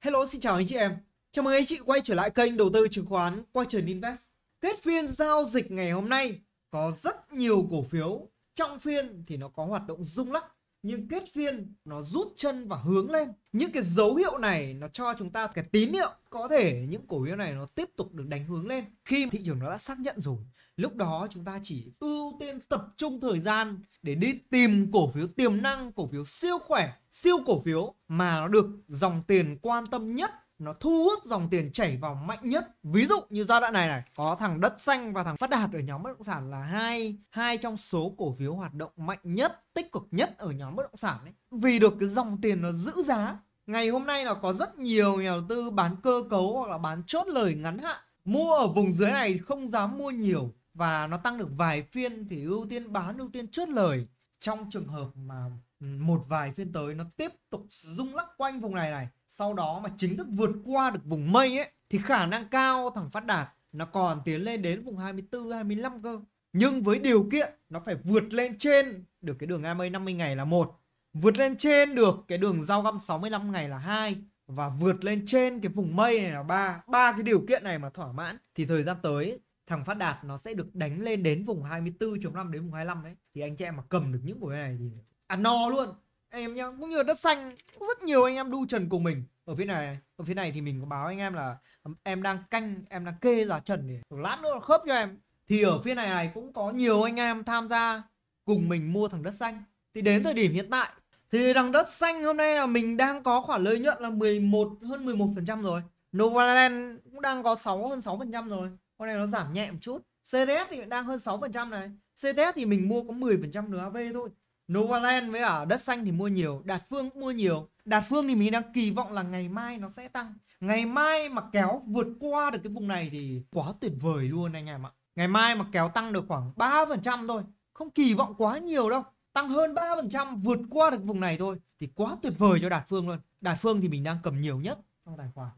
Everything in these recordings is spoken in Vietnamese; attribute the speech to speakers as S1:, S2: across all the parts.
S1: Hello xin chào anh chị em. Chào mừng anh chị quay trở lại kênh đầu tư chứng khoán Quang Trần Invest. Kết phiên giao dịch ngày hôm nay có rất nhiều cổ phiếu trong phiên thì nó có hoạt động rung lắc nhưng kết phiên nó rút chân và hướng lên. Những cái dấu hiệu này nó cho chúng ta cái tín hiệu có thể những cổ phiếu này nó tiếp tục được đánh hướng lên khi thị trường nó đã xác nhận rồi. Lúc đó chúng ta chỉ ưu tiên tập trung thời gian để đi tìm cổ phiếu tiềm năng, cổ phiếu siêu khỏe, siêu cổ phiếu mà nó được dòng tiền quan tâm nhất nó thu hút dòng tiền chảy vào mạnh nhất ví dụ như giai đoạn này này có thằng đất xanh và thằng phát đạt ở nhóm bất động sản là hai hai trong số cổ phiếu hoạt động mạnh nhất tích cực nhất ở nhóm bất động sản ấy vì được cái dòng tiền nó giữ giá ngày hôm nay là có rất nhiều nhà đầu tư bán cơ cấu hoặc là bán chốt lời ngắn hạn mua ở vùng dưới này không dám mua nhiều và nó tăng được vài phiên thì ưu tiên bán ưu tiên chốt lời trong trường hợp mà một vài phiên tới nó tiếp tục rung lắc quanh vùng này này sau đó mà chính thức vượt qua được vùng mây ấy thì khả năng cao thằng Phát Đạt nó còn tiến lên đến vùng 24 25 cơ. Nhưng với điều kiện nó phải vượt lên trên được cái đường AMA 50 e ngày là một, vượt lên trên được cái đường giao găm 65 ngày là hai và vượt lên trên cái vùng mây này là ba. Ba cái điều kiện này mà thỏa mãn thì thời gian tới thằng Phát Đạt nó sẽ được đánh lên đến vùng 24.5 đến vùng 25 đấy. Thì anh chị em mà cầm được những buổi này thì ăn à, no luôn anh em nhá cũng như đất xanh rất nhiều anh em đu trần cùng mình ở phía này ở phía này thì mình có báo anh em là em đang canh em đang kê giá trần để lát nữa khớp cho em thì ở phía này này cũng có nhiều anh em tham gia cùng mình mua thằng đất xanh thì đến thời điểm hiện tại thì thằng đất xanh hôm nay là mình đang có khoản lợi nhuận là 11 hơn 11% rồi Novaland cũng đang có 6 hơn 6% rồi hôm nay nó giảm nhẹ một chút CTS thì đang hơn 6% này CTS thì mình mua có 10% nữa AV thôi Novaland với ở đất xanh thì mua nhiều, Đạt Phương mua nhiều. Đạt Phương thì mình đang kỳ vọng là ngày mai nó sẽ tăng. Ngày mai mà kéo vượt qua được cái vùng này thì quá tuyệt vời luôn anh em ạ. Ngày mai mà kéo tăng được khoảng 3% thôi, không kỳ vọng quá nhiều đâu. Tăng hơn 3% vượt qua được vùng này thôi thì quá tuyệt vời cho Đạt Phương luôn. Đạt Phương thì mình đang cầm nhiều nhất trong tài khoản.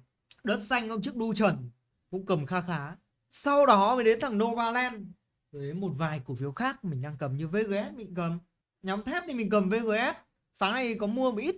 S1: Đất xanh hôm trước đu trần cũng cầm kha khá. Sau đó mới đến thằng Novaland với một vài cổ phiếu khác mình đang cầm như VGS mình cầm nhóm thép thì mình cầm VGS sáng nay có mua một ít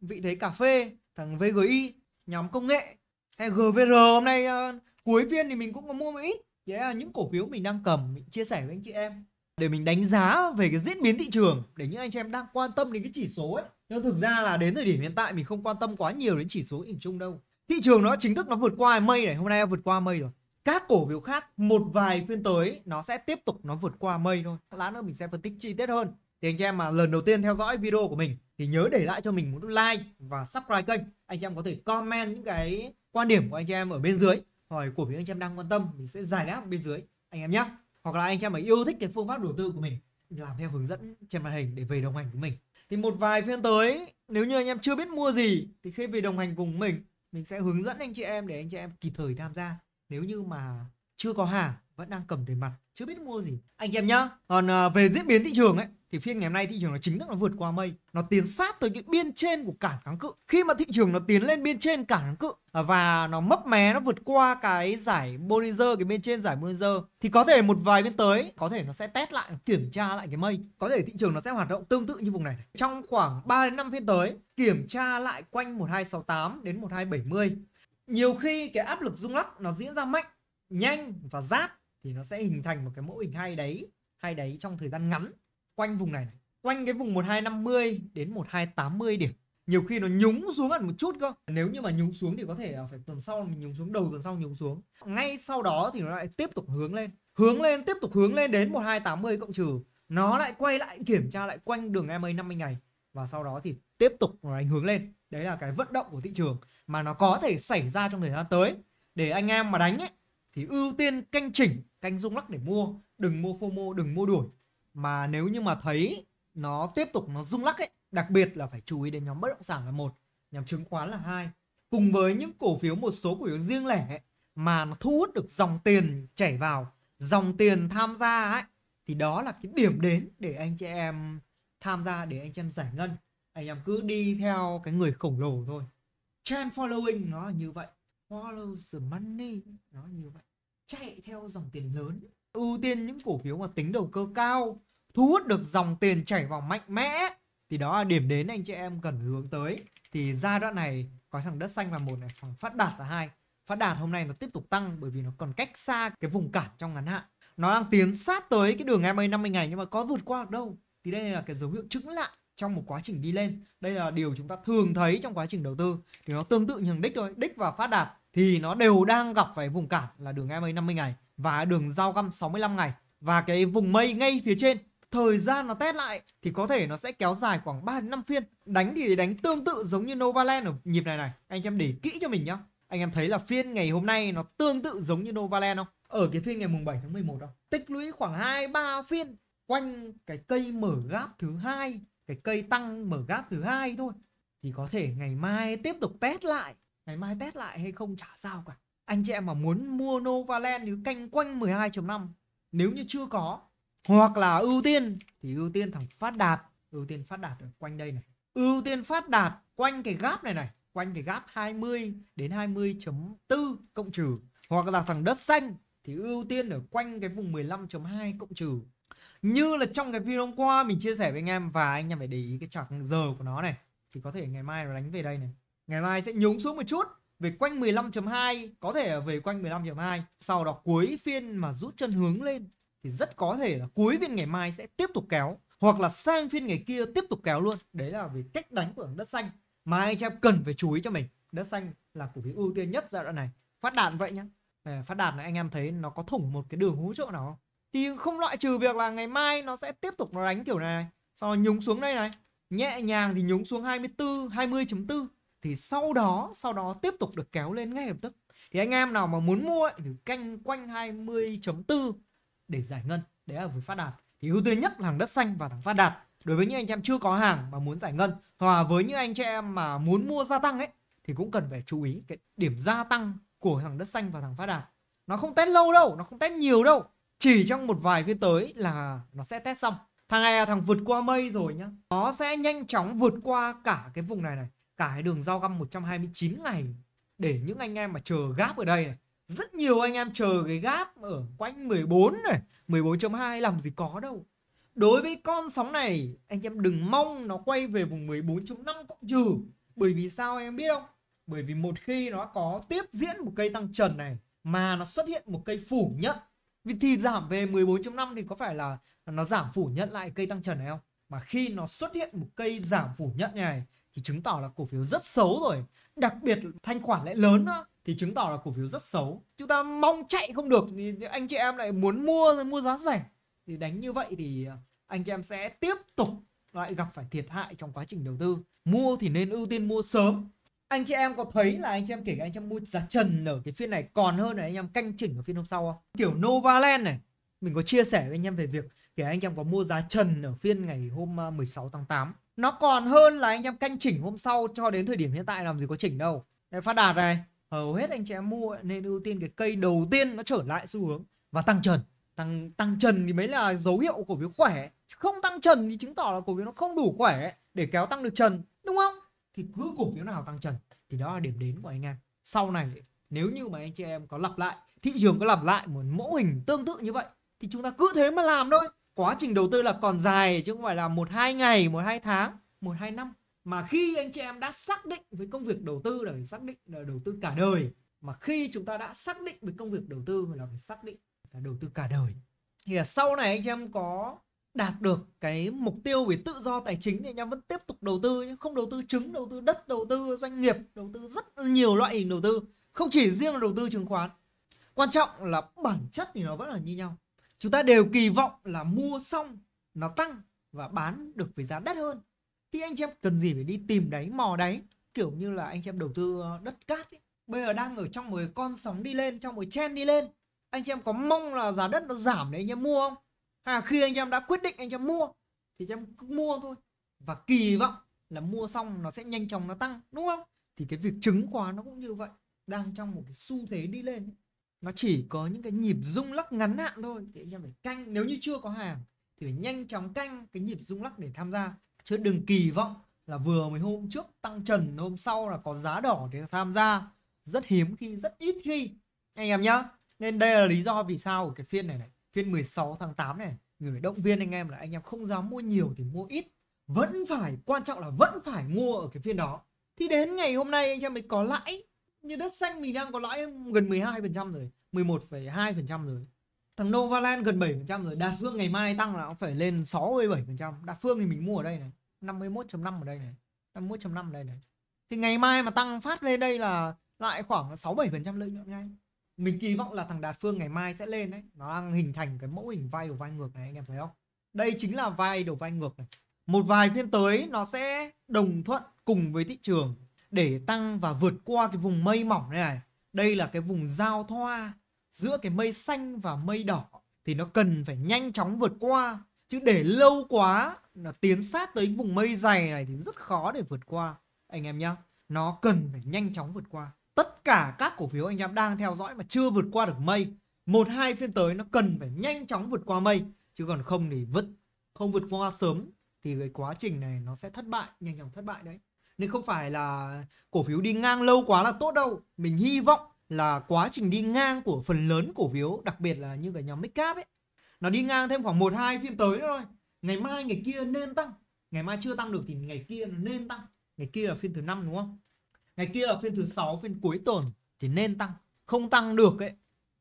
S1: vị thế cà phê thằng VGI nhóm công nghệ hay GVR hôm nay uh, cuối phiên thì mình cũng có mua một ít đấy là những cổ phiếu mình đang cầm mình chia sẻ với anh chị em để mình đánh giá về cái diễn biến thị trường để những anh chị em đang quan tâm đến cái chỉ số ấy nhưng thực ra là đến thời điểm hiện tại mình không quan tâm quá nhiều đến chỉ số nhìn chung đâu thị trường nó chính thức nó vượt qua mây này hôm nay vượt qua mây rồi các cổ phiếu khác một vài phiên tới nó sẽ tiếp tục nó vượt qua mây thôi lát nữa mình sẽ phân tích chi tiết hơn thì anh chị em mà lần đầu tiên theo dõi video của mình thì nhớ để lại cho mình một like và subscribe kênh anh chị em có thể comment những cái quan điểm của anh chị em ở bên dưới hỏi cổ phiếu anh chị em đang quan tâm mình sẽ giải đáp bên dưới anh em nhé hoặc là anh chị em mà yêu thích cái phương pháp đầu tư của mình làm theo hướng dẫn trên màn hình để về đồng hành của mình thì một vài phiên tới nếu như anh em chưa biết mua gì thì khi về đồng hành cùng mình mình sẽ hướng dẫn anh chị em để anh chị em kịp thời tham gia nếu như mà chưa có hàng vẫn đang cầm tiền mặt chưa biết mua gì anh em nhá còn à, về diễn biến thị trường ấy thì phiên ngày hôm nay thị trường nó chính thức nó vượt qua mây nó tiến sát tới cái biên trên của cản kháng cự khi mà thị trường nó tiến lên biên trên cản kháng cự à, và nó mấp mé nó vượt qua cái giải Bollinger cái bên trên giải Bollinger thì có thể một vài bên tới có thể nó sẽ test lại kiểm tra lại cái mây có thể thị trường nó sẽ hoạt động tương tự như vùng này trong khoảng 3 đến 5 phiên tới kiểm tra lại quanh 1268 đến 1270 nhiều khi cái áp lực rung lắc nó diễn ra mạnh nhanh và rát thì nó sẽ hình thành một cái mẫu hình hai đấy hai đấy trong thời gian ngắn quanh vùng này, này. quanh cái vùng 1250 đến 1280 điểm nhiều khi nó nhúng xuống hẳn một chút cơ nếu như mà nhúng xuống thì có thể phải tuần sau mình nhúng xuống đầu tuần sau nhúng xuống ngay sau đó thì nó lại tiếp tục hướng lên hướng lên tiếp tục hướng lên đến 1280 cộng trừ nó lại quay lại kiểm tra lại quanh đường EMA 50 ngày và sau đó thì tiếp tục nó đánh hướng lên đấy là cái vận động của thị trường mà nó có thể xảy ra trong thời gian tới để anh em mà đánh ấy thì ưu tiên canh chỉnh canh rung lắc để mua đừng mua fomo đừng mua đuổi mà nếu như mà thấy nó tiếp tục nó rung lắc ấy đặc biệt là phải chú ý đến nhóm bất động sản là một nhóm chứng khoán là hai cùng với những cổ phiếu một số cổ phiếu riêng lẻ ấy, mà nó thu hút được dòng tiền chảy vào dòng tiền tham gia ấy thì đó là cái điểm đến để anh chị em tham gia để anh chị em giải ngân anh em cứ đi theo cái người khổng lồ thôi trend following nó là như vậy follow the money nó như vậy chạy theo dòng tiền lớn ưu tiên những cổ phiếu mà tính đầu cơ cao thu hút được dòng tiền chảy vào mạnh mẽ thì đó là điểm đến anh chị em cần hướng tới thì giai đoạn này có thằng đất xanh là một này thằng phát đạt là hai phát đạt hôm nay nó tiếp tục tăng bởi vì nó còn cách xa cái vùng cản trong ngắn hạn nó đang tiến sát tới cái đường 20 50 ngày nhưng mà có vượt qua được đâu thì đây là cái dấu hiệu chứng lạ trong một quá trình đi lên đây là điều chúng ta thường thấy trong quá trình đầu tư thì nó tương tự như đích thôi đích và phát đạt thì nó đều đang gặp phải vùng cản là đường EMA 50 ngày và đường giao găm 65 ngày và cái vùng mây ngay phía trên thời gian nó test lại thì có thể nó sẽ kéo dài khoảng 3 đến 5 phiên. Đánh thì đánh tương tự giống như Novaland ở nhịp này này. Anh em để kỹ cho mình nhá. Anh em thấy là phiên ngày hôm nay nó tương tự giống như Novaland không? Ở cái phiên ngày mùng 7 tháng 11 đó, tích lũy khoảng 2 3 phiên quanh cái cây mở gáp thứ hai, cái cây tăng mở gáp thứ hai thôi. Thì có thể ngày mai tiếp tục test lại ngày mai test lại hay không chả sao cả anh chị em mà muốn mua Novaland thì canh quanh 12.5 nếu như chưa có hoặc là ưu tiên thì ưu tiên thằng phát đạt ưu tiên phát đạt ở quanh đây này ưu tiên phát đạt quanh cái gap này này quanh cái gap 20 đến 20.4 cộng trừ hoặc là thằng đất xanh thì ưu tiên ở quanh cái vùng 15.2 cộng trừ như là trong cái video hôm qua mình chia sẻ với anh em và anh em phải để ý cái chart giờ của nó này thì có thể ngày mai nó đánh về đây này Ngày mai sẽ nhúng xuống một chút về quanh 15.2 có thể là về quanh 15.2 sau đó cuối phiên mà rút chân hướng lên thì rất có thể là cuối phiên ngày mai sẽ tiếp tục kéo hoặc là sang phiên ngày kia tiếp tục kéo luôn đấy là về cách đánh của đất xanh mà anh em cần phải chú ý cho mình đất xanh là cổ phiếu ưu tiên nhất giai đoạn này phát đạt vậy nhá phát đạt này anh em thấy nó có thủng một cái đường hú chỗ nào thì không loại trừ việc là ngày mai nó sẽ tiếp tục nó đánh kiểu này, này. sau đó nhúng xuống đây này nhẹ nhàng thì nhúng xuống 24 20.4 thì sau đó sau đó tiếp tục được kéo lên ngay lập tức thì anh em nào mà muốn mua ấy, thì canh quanh 20.4 để giải ngân đấy là với phát đạt thì ưu tiên nhất là hàng đất xanh và thằng phát đạt đối với những anh em chưa có hàng mà muốn giải ngân hoặc với những anh chị em mà muốn mua gia tăng ấy thì cũng cần phải chú ý cái điểm gia tăng của thằng đất xanh và thằng phát đạt nó không test lâu đâu nó không test nhiều đâu chỉ trong một vài phiên tới là nó sẽ test xong thằng này là thằng vượt qua mây rồi nhá nó sẽ nhanh chóng vượt qua cả cái vùng này này cái đường rau găm 129 ngày để những anh em mà chờ gáp ở đây này rất nhiều anh em chờ cái gáp ở quanh 14 này 14.2 làm gì có đâu đối với con sóng này anh em đừng mong nó quay về vùng 14.5 cộng trừ bởi vì sao em biết không bởi vì một khi nó có tiếp diễn một cây tăng trần này mà nó xuất hiện một cây phủ nhận vì thì giảm về 14.5 thì có phải là nó giảm phủ nhận lại cây tăng trần này không mà khi nó xuất hiện một cây giảm phủ nhận này thì chứng tỏ là cổ phiếu rất xấu rồi đặc biệt thanh khoản lại lớn nữa thì chứng tỏ là cổ phiếu rất xấu chúng ta mong chạy không được thì anh chị em lại muốn mua mua giá rẻ thì đánh như vậy thì anh chị em sẽ tiếp tục lại gặp phải thiệt hại trong quá trình đầu tư mua thì nên ưu tiên mua sớm anh chị em có thấy là anh chị em kể anh chị em mua giá trần ở cái phiên này còn hơn là anh em canh chỉnh ở phiên hôm sau không kiểu Novaland này mình có chia sẻ với anh em về việc kể anh em có mua giá trần ở phiên ngày hôm 16 à, tháng 8 nó còn hơn là anh em canh chỉnh hôm sau cho đến thời điểm hiện tại làm gì có chỉnh đâu Đây, phát đạt này hầu hết anh chị em mua nên ưu tiên cái cây đầu tiên nó trở lại xu hướng và tăng trần tăng tăng trần thì mới là dấu hiệu cổ phiếu khỏe không tăng trần thì chứng tỏ là cổ phiếu nó không đủ khỏe để kéo tăng được trần đúng không thì cứ cổ phiếu nào tăng trần thì đó là điểm đến của anh em sau này nếu như mà anh chị em có lặp lại thị trường có lặp lại một mẫu hình tương tự như vậy thì chúng ta cứ thế mà làm thôi quá trình đầu tư là còn dài chứ không phải là một hai ngày một hai tháng một hai năm mà khi anh chị em đã xác định với công việc đầu tư là phải xác định là đầu tư cả đời mà khi chúng ta đã xác định với công việc đầu tư là phải xác định là đầu tư cả đời thì là sau này anh chị em có đạt được cái mục tiêu về tự do tài chính thì anh em vẫn tiếp tục đầu tư nhưng không đầu tư chứng đầu tư đất đầu tư doanh nghiệp đầu tư rất nhiều loại hình đầu tư không chỉ riêng đầu tư chứng khoán quan trọng là bản chất thì nó vẫn là như nhau chúng ta đều kỳ vọng là mua xong nó tăng và bán được với giá đắt hơn thì anh chị em cần gì phải đi tìm đáy mò đáy kiểu như là anh chị em đầu tư ờ, đất cát ấy. bây giờ đang ở trong một con sóng đi lên trong một chen đi lên anh chị em có mong là giá đất nó giảm để anh em mua không hay là khi anh em đã quyết định anh em mua thì anh em cứ mua thôi và kỳ vọng là mua xong nó sẽ nhanh chóng nó tăng đúng không thì cái việc chứng khoán nó cũng như vậy đang trong một cái xu thế đi lên ấy nó chỉ có những cái nhịp rung lắc ngắn hạn thôi thì anh em phải canh nếu như chưa có hàng thì phải nhanh chóng canh cái nhịp rung lắc để tham gia chứ đừng kỳ vọng là vừa mới hôm trước tăng trần hôm sau là có giá đỏ để tham gia rất hiếm khi rất ít khi anh em nhá nên đây là lý do vì sao của cái phiên này này phiên 16 tháng 8 này người động viên anh em là anh em không dám mua nhiều thì mua ít vẫn phải quan trọng là vẫn phải mua ở cái phiên đó thì đến ngày hôm nay anh em mới có lãi như đất xanh mình đang có lãi gần 12% rồi 11,2% rồi thằng Novaland gần 7% rồi Đạt Phương ngày mai tăng là nó phải lên 67% Đạt Phương thì mình mua ở đây này 51.5 ở đây này 51.5 ở đây này thì ngày mai mà tăng phát lên đây là lại khoảng 6-7% lợi nhuận ngay mình kỳ vọng là thằng Đạt Phương ngày mai sẽ lên đấy nó đang hình thành cái mẫu hình vai đầu vai ngược này anh em thấy không đây chính là vai đầu vai ngược này một vài phiên tới nó sẽ đồng thuận cùng với thị trường để tăng và vượt qua cái vùng mây mỏng này này. Đây là cái vùng giao thoa giữa cái mây xanh và mây đỏ thì nó cần phải nhanh chóng vượt qua chứ để lâu quá là tiến sát tới vùng mây dày này thì rất khó để vượt qua anh em nhá. Nó cần phải nhanh chóng vượt qua. Tất cả các cổ phiếu anh em đang theo dõi mà chưa vượt qua được mây, một hai phiên tới nó cần phải nhanh chóng vượt qua mây chứ còn không thì vứt không vượt qua sớm thì cái quá trình này nó sẽ thất bại, nhanh chóng thất bại đấy nên không phải là cổ phiếu đi ngang lâu quá là tốt đâu mình hy vọng là quá trình đi ngang của phần lớn cổ phiếu đặc biệt là như cái nhóm mid cap ấy nó đi ngang thêm khoảng một hai phiên tới nữa thôi ngày mai ngày kia nên tăng ngày mai chưa tăng được thì ngày kia nó nên tăng ngày kia là phiên thứ năm đúng không ngày kia là phiên thứ sáu phiên cuối tuần thì nên tăng không tăng được ấy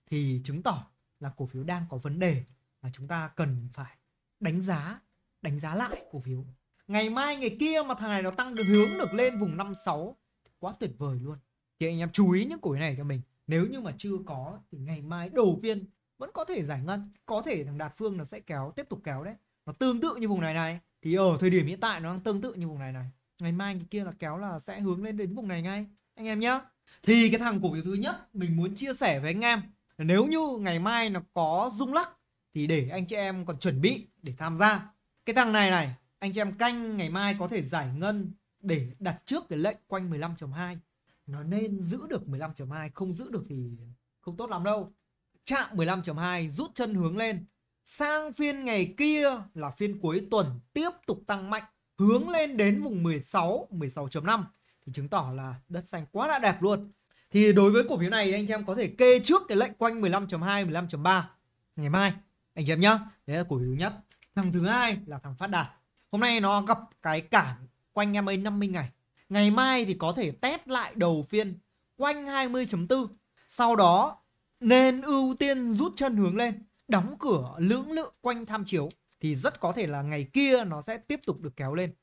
S1: thì chứng tỏ là cổ phiếu đang có vấn đề và chúng ta cần phải đánh giá đánh giá lại cổ phiếu ngày mai ngày kia mà thằng này nó tăng được hướng được lên vùng 56 quá tuyệt vời luôn thì anh em chú ý những cổ phiếu này cho mình nếu như mà chưa có thì ngày mai đầu viên vẫn có thể giải ngân có thể thằng đạt phương nó sẽ kéo tiếp tục kéo đấy nó tương tự như vùng này này thì ở thời điểm hiện tại nó đang tương tự như vùng này này ngày mai cái kia là kéo là sẽ hướng lên đến vùng này ngay anh em nhá thì cái thằng cổ phiếu thứ nhất mình muốn chia sẻ với anh em nếu như ngày mai nó có rung lắc thì để anh chị em còn chuẩn bị để tham gia cái thằng này này anh chị em canh ngày mai có thể giải ngân để đặt trước cái lệnh quanh 15.2 nó nên giữ được 15.2 không giữ được thì không tốt lắm đâu chạm 15.2 rút chân hướng lên sang phiên ngày kia là phiên cuối tuần tiếp tục tăng mạnh hướng lên đến vùng 16 16.5 thì chứng tỏ là đất xanh quá là đẹp luôn thì đối với cổ phiếu này anh chị em có thể kê trước cái lệnh quanh 15.2 15.3 ngày mai anh chị em nhá đấy là cổ phiếu nhất thằng thứ hai là thằng phát đạt Hôm nay nó gặp cái cản quanh MA 50 ngày. Ngày mai thì có thể test lại đầu phiên quanh 20.4. Sau đó nên ưu tiên rút chân hướng lên, đóng cửa lưỡng lự quanh tham chiếu thì rất có thể là ngày kia nó sẽ tiếp tục được kéo lên.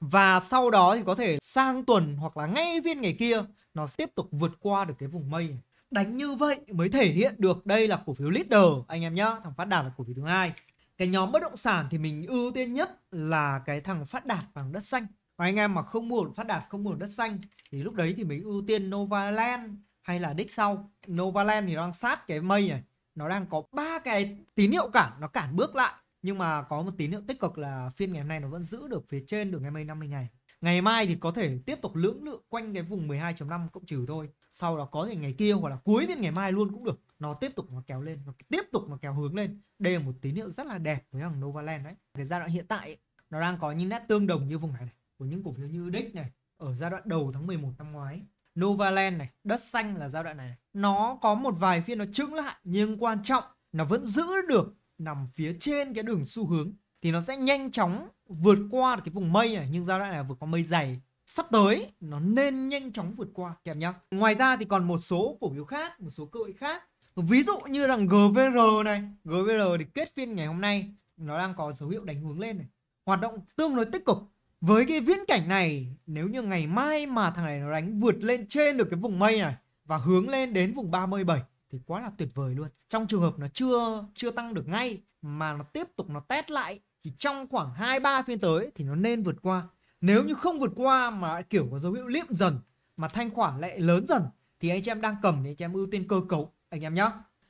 S1: Và sau đó thì có thể sang tuần hoặc là ngay phiên ngày kia nó tiếp tục vượt qua được cái vùng mây đánh như vậy mới thể hiện được đây là cổ phiếu leader anh em nhá thằng phát đạt là cổ phiếu thứ hai cái nhóm bất động sản thì mình ưu tiên nhất là cái thằng phát đạt bằng đất xanh và anh em mà không mua phát đạt không mua đất xanh thì lúc đấy thì mình ưu tiên Novaland hay là đích sau Novaland thì đang sát cái mây này nó đang có ba cái tín hiệu cản nó cản bước lại nhưng mà có một tín hiệu tích cực là phiên ngày hôm nay nó vẫn giữ được phía trên được đường MA 50 ngày ngày mai thì có thể tiếp tục lưỡng lự quanh cái vùng 12.5 cộng trừ thôi sau đó có thể ngày kia hoặc là cuối phiên ngày mai luôn cũng được nó tiếp tục nó kéo lên nó tiếp tục nó kéo hướng lên đây là một tín hiệu rất là đẹp với thằng Novaland đấy cái giai đoạn hiện tại ấy, nó đang có những nét tương đồng như vùng này, này của những cổ phiếu như DIC này ở giai đoạn đầu tháng 11 năm ngoái Novaland này đất xanh là giai đoạn này, nó có một vài phiên nó trứng lại nhưng quan trọng nó vẫn giữ được nằm phía trên cái đường xu hướng thì nó sẽ nhanh chóng vượt qua được cái vùng mây này nhưng giai đoạn này vượt qua mây dày sắp tới nó nên nhanh chóng vượt qua kèm nhá ngoài ra thì còn một số cổ phiếu khác một số cơ hội khác ví dụ như rằng GVR này GVR thì kết phiên ngày hôm nay nó đang có dấu hiệu đánh hướng lên này hoạt động tương đối tích cực với cái viễn cảnh này nếu như ngày mai mà thằng này nó đánh vượt lên trên được cái vùng mây này và hướng lên đến vùng 37 thì quá là tuyệt vời luôn. Trong trường hợp nó chưa chưa tăng được ngay mà nó tiếp tục nó test lại thì trong khoảng 2 3 phiên tới thì nó nên vượt qua. Nếu như không vượt qua mà kiểu có dấu hiệu liệm dần mà thanh khoản lại lớn dần thì anh chị em đang cầm thì anh chị em ưu tiên cơ cấu anh em nhé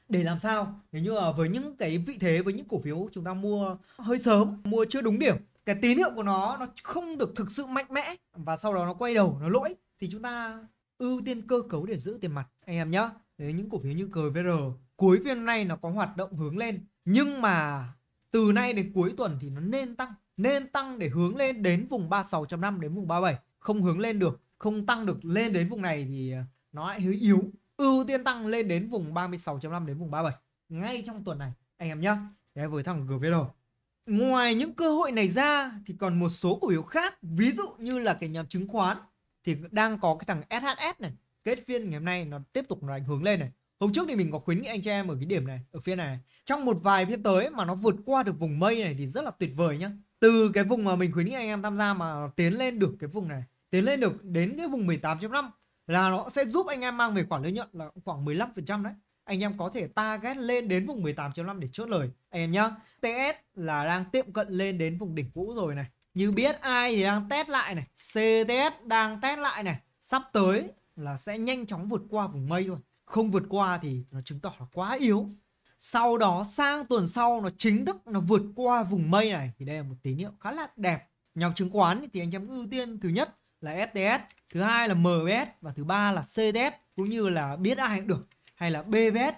S1: để làm sao nếu như ở với những cái vị thế với những cổ phiếu chúng ta mua hơi sớm mua chưa đúng điểm cái tín hiệu của nó nó không được thực sự mạnh mẽ và sau đó nó quay đầu nó lỗi thì chúng ta ưu tiên cơ cấu để giữ tiền mặt anh em nhé Đấy, những cổ phiếu như GVR cuối phiên hôm nay nó có hoạt động hướng lên nhưng mà từ nay đến cuối tuần thì nó nên tăng nên tăng để hướng lên đến vùng 36.5 đến vùng 37 không hướng lên được không tăng được lên đến vùng này thì nó lại hơi yếu ưu tiên tăng lên đến vùng 36.5 đến vùng 37 ngay trong tuần này anh em nhé. Đấy với thằng GVL. Ngoài những cơ hội này ra thì còn một số cổ phiếu khác, ví dụ như là cái nhóm chứng khoán thì đang có cái thằng SHS này, kết phiên ngày hôm nay nó tiếp tục nó ảnh hưởng lên này. Hôm trước thì mình có khuyến nghị anh chị em ở cái điểm này, ở phía này. Trong một vài phiên tới mà nó vượt qua được vùng mây này thì rất là tuyệt vời nhá. Từ cái vùng mà mình khuyến nghị anh em tham gia mà tiến lên được cái vùng này, tiến lên được đến cái vùng 18.5 là nó sẽ giúp anh em mang về khoản lợi nhuận là khoảng 15% đấy anh em có thể target lên đến vùng 18.5 để chốt lời anh em nhá TS là đang tiệm cận lên đến vùng đỉnh cũ rồi này như biết ai thì đang test lại này CTS đang test lại này sắp tới là sẽ nhanh chóng vượt qua vùng mây thôi không vượt qua thì nó chứng tỏ là quá yếu sau đó sang tuần sau nó chính thức nó vượt qua vùng mây này thì đây là một tín hiệu khá là đẹp nhóm chứng khoán thì anh em ưu tiên thứ nhất là STS thứ hai là MVS và thứ ba là CDS cũng như là biết ai cũng được hay là BVS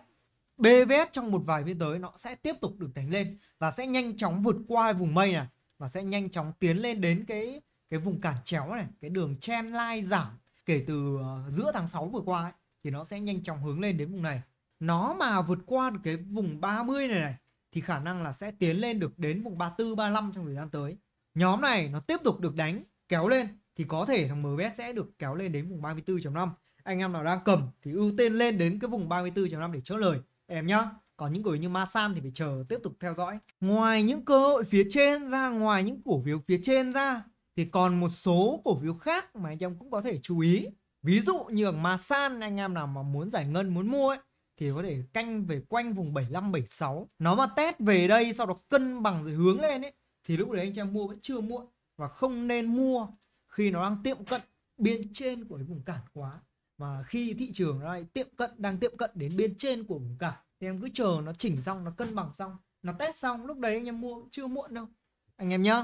S1: BVS trong một vài phiên tới nó sẽ tiếp tục được đánh lên và sẽ nhanh chóng vượt qua vùng mây này và sẽ nhanh chóng tiến lên đến cái cái vùng cản chéo này, cái đường chen line giảm kể từ ờ, giữa tháng 6 vừa qua ấy, thì nó sẽ nhanh chóng hướng lên đến vùng này. Nó mà vượt qua được cái vùng 30 này này thì khả năng là sẽ tiến lên được đến vùng 34 35 trong thời gian tới. Nhóm này nó tiếp tục được đánh kéo lên thì có thể thằng MBS sẽ được kéo lên đến vùng 34.5 anh em nào đang cầm thì ưu tiên lên đến cái vùng 34.5 để chốt lời em nhá còn những cổ phiếu như Masan thì phải chờ tiếp tục theo dõi ngoài những cơ hội phía trên ra ngoài những cổ phiếu phía trên ra thì còn một số cổ phiếu khác mà anh em cũng có thể chú ý ví dụ như ở Masan anh em nào mà muốn giải ngân muốn mua ấy thì có thể canh về quanh vùng 75 76 nó mà test về đây sau đó cân bằng rồi hướng lên ấy thì lúc đấy anh em mua vẫn chưa muộn và không nên mua khi nó đang tiệm cận biên trên của cái vùng cản quá và khi thị trường nó lại tiệm cận đang tiệm cận đến biên trên của vùng cản thì em cứ chờ nó chỉnh xong nó cân bằng xong nó test xong lúc đấy anh em mua chưa muộn đâu anh em nhá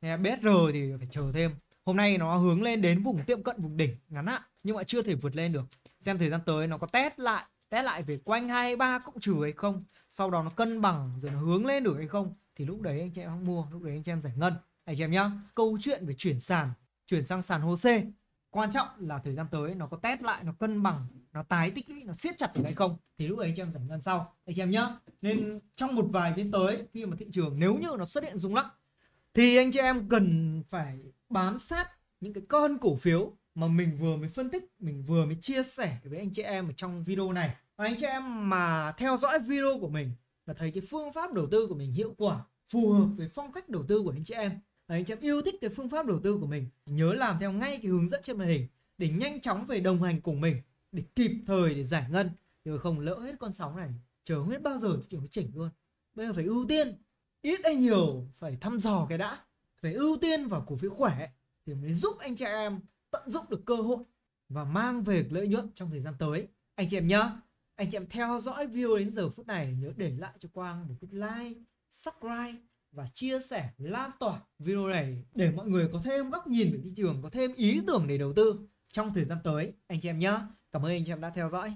S1: BSR thì phải chờ thêm hôm nay nó hướng lên đến vùng tiệm cận vùng đỉnh ngắn hạn nhưng mà chưa thể vượt lên được xem thời gian tới nó có test lại test lại về quanh hai ba cộng trừ hay không sau đó nó cân bằng rồi nó hướng lên được hay không thì lúc đấy anh chị em mua lúc đấy anh chị em giải ngân anh chị em nhá câu chuyện về chuyển sàn chuyển sang sàn HOSE. Quan trọng là thời gian tới nó có test lại, nó cân bằng, nó tái tích lũy, nó siết chặt được hay không thì lúc ấy anh em giải ngân sau anh chị em nhá. Nên trong một vài phiên tới khi mà thị trường nếu như nó xuất hiện rung lắc thì anh chị em cần phải bám sát những cái con cổ phiếu mà mình vừa mới phân tích, mình vừa mới chia sẻ với anh chị em ở trong video này. Và anh chị em mà theo dõi video của mình và thấy cái phương pháp đầu tư của mình hiệu quả, phù hợp với phong cách đầu tư của anh chị em anh chị em yêu thích cái phương pháp đầu tư của mình nhớ làm theo ngay cái hướng dẫn trên màn hình để nhanh chóng về đồng hành cùng mình để kịp thời để giải ngân chứ không lỡ hết con sóng này chờ không biết bao giờ thị trường chỉnh luôn bây giờ phải ưu tiên ít hay nhiều phải thăm dò cái đã phải ưu tiên vào cổ phiếu khỏe thì mới giúp anh chị em tận dụng được cơ hội và mang về lợi nhuận trong thời gian tới anh chị em nhá anh chị em theo dõi video đến giờ phút này nhớ để lại cho quang một cái like subscribe và chia sẻ lan tỏa video này để mọi người có thêm góc nhìn về thị trường có thêm ý tưởng để đầu tư trong thời gian tới anh chị em nhé cảm ơn anh chị em đã theo dõi